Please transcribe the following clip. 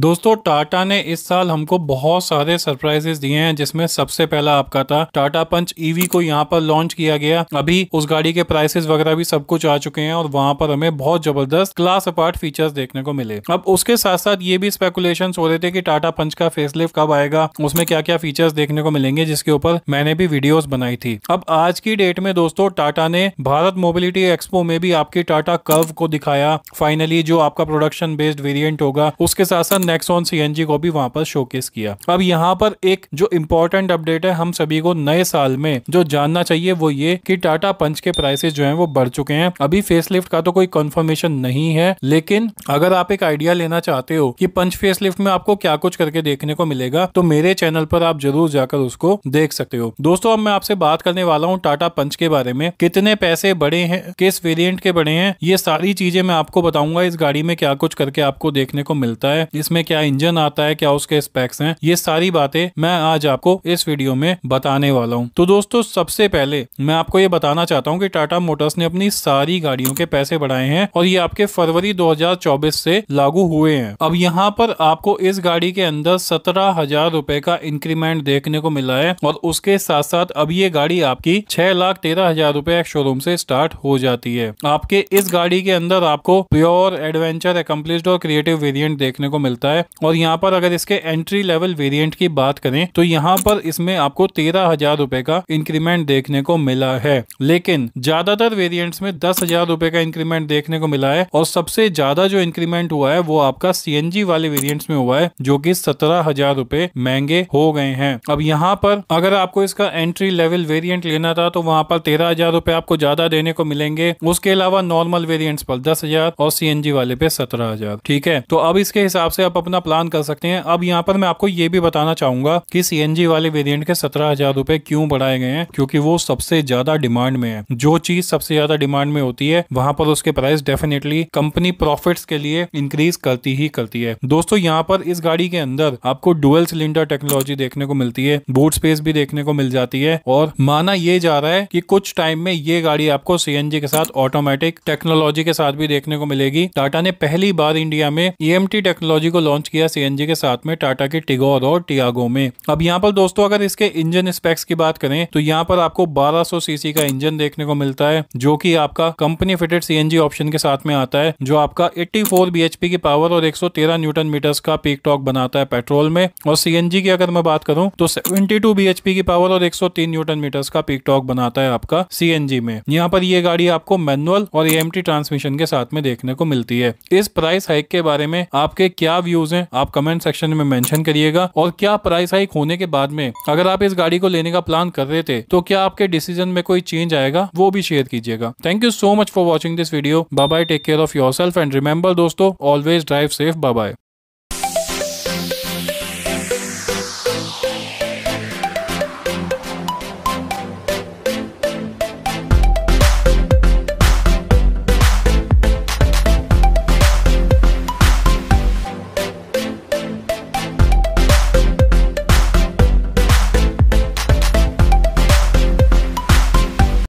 दोस्तों टाटा ने इस साल हमको बहुत सारे सरप्राइजेस दिए हैं जिसमें सबसे पहला आपका था टाटा पंच ईवी e को यहाँ पर लॉन्च किया गया अभी उस गाड़ी के प्राइसेस वगैरह भी सब कुछ आ चुके हैं और वहां पर हमें बहुत जबरदस्त क्लास अपार्ट फीचर्स देखने को मिले अब उसके साथ साथ ये भी स्पेकुलेशन हो रहे थे की टाटा पंच का फेसलिफ्ट कब आएगा उसमें क्या क्या फीचर्स देखने को मिलेंगे जिसके ऊपर मैंने भी वीडियोज बनाई थी अब आज की डेट में दोस्तों टाटा ने भारत मोबिलिटी एक्सपो में भी आपकी टाटा कर्व को दिखाया फाइनली जो आपका प्रोडक्शन बेस्ड वेरियंट होगा उसके साथ साथ नेक्सॉन सीएनजी को भी वहां पर शोकेस किया अब यहाँ पर एक जो इम्पोर्टेंट अपडेट है हम सभी को नए साल में जो जानना चाहिए वो ये कि टाटा पंच के प्राइसेस जो है वो बढ़ चुके हैं अभी फेसलिफ्ट का तो कोई कंफर्मेशन नहीं है लेकिन अगर आप एक आइडिया लेना चाहते हो कि पंच फेसलिफ्ट में आपको क्या कुछ करके देखने को मिलेगा तो मेरे चैनल पर आप जरूर जाकर उसको देख सकते हो दोस्तों अब मैं आपसे बात करने वाला हूँ टाटा पंच के बारे में कितने पैसे बड़े हैं किस वेरियंट के बड़े हैं ये सारी चीजें मैं आपको बताऊंगा इस गाड़ी में क्या कुछ करके आपको देखने को मिलता है इस इसमें क्या इंजन आता है क्या उसके स्पेक्स हैं ये सारी बातें मैं आज आपको इस वीडियो में बताने वाला हूँ तो दोस्तों सबसे पहले मैं आपको ये बताना चाहता हूँ कि टाटा मोटर्स ने अपनी सारी गाड़ियों के पैसे बढ़ाए हैं और ये आपके फरवरी दो से लागू हुए हैं अब यहाँ पर आपको इस गाड़ी के अंदर सत्रह हजार रूपए का इंक्रीमेंट देखने को मिला है और उसके साथ साथ अब ये गाड़ी आपकी छह लाख तेरह हजार रूपए शोरूम से स्टार्ट हो जाती है आपके इस गाड़ी के अंदर आपको प्योर एडवेंचर और क्रिएटिव वेरियंट देखने को मिलता मिलता है और यहाँ पर अगर इसके एंट्री लेवल वेरियंट की बात करें तो यहाँ पर इसमें आपको तेरह हजार रूपए का इंक्रीमेंट देखने को मिला है लेकिन ज्यादातर वेरियंट में दस हजार रूपए का इंक्रीमेंट देखने को मिला है और सबसे ज्यादा जो इंक्रीमेंट हुआ है वो आपका सीएनजी वाले वेरियंट में हुआ है जो की सत्रह हजार रूपए महंगे हो गए हैं अब यहाँ पर अगर आपको इसका एंट्री लेवल वेरियंट लेना था तो वहाँ पर तेरह हजार रूपए आपको ज्यादा देने को मिलेंगे उसके अलावा नॉर्मल वेरियंट पर दस हजार और सीएनजी वाले पे सत्रह हजार ठीक है तो अब इसके हिसाब से आप अपना प्लान कर सकते हैं अब यहाँ पर मैं आपको ये भी बताना चाहूंगा कि सीएनजी वाले वेरिएंट के सत्रह हजार रूपए क्यों बढ़ाए गए हैं क्योंकि वो सबसे ज्यादा डिमांड में है जो चीज सबसे ज्यादा डिमांड में होती है वहां पर उसके प्राइस डेफिनेटली कंपनी प्रॉफिट के लिए इंक्रीज करती ही करती है दोस्तों यहाँ पर इस गाड़ी के अंदर आपको डुअल सिलेंडर टेक्नोलॉजी देखने को मिलती है बूट स्पेस भी देखने को मिल जाती है और माना यह जा रहा है कि कुछ टाइम में ये गाड़ी आपको सी के साथ ऑटोमेटिक टेक्नोलॉजी के साथ भी देखने को मिलेगी टाटा ने पहली बार इंडिया में ई e टेक्नोलॉजी को लॉन्च किया सीएनजी के साथ में टाटा के टिगोर और टियागो में अब यहाँ पर दोस्तों अगर इसके इंजन स्पेक्स की बात करें तो यहाँ पर आपको 1200 सीसी का इंजन देखने को मिलता है जो कि आपका कंपनी फिटेड सीएनजी ऑप्शन के साथ में आता है जो आपका 84 फोर की पावर और 113 न्यूटन मीटर्स का पीक टॉक बनाता है पेट्रोल में और सीएनजी की अगर मैं बात करूँ तो सेवेंटी टू की पावर और एक न्यूटन मीटर्स का पीक टॉक बनाता है आपका सीएनजी में यहाँ पर ये गाड़ी आपको मैनुअल और एएमटी ट्रांसमिशन के साथ में देखने को मिलती है इस प्राइस हाइक के बारे में आपके क्या व्यू व्यूज हैं आप कमेंट सेक्शन में मेंशन करिएगा और क्या प्राइस हाइक होने के बाद में अगर आप इस गाड़ी को लेने का प्लान कर रहे थे तो क्या आपके डिसीजन में कोई चेंज आएगा वो भी शेयर कीजिएगा thank you so much for watching this video bye take care of yourself and remember दोस्तों ऑलवेज ड्राइव सेफ बाय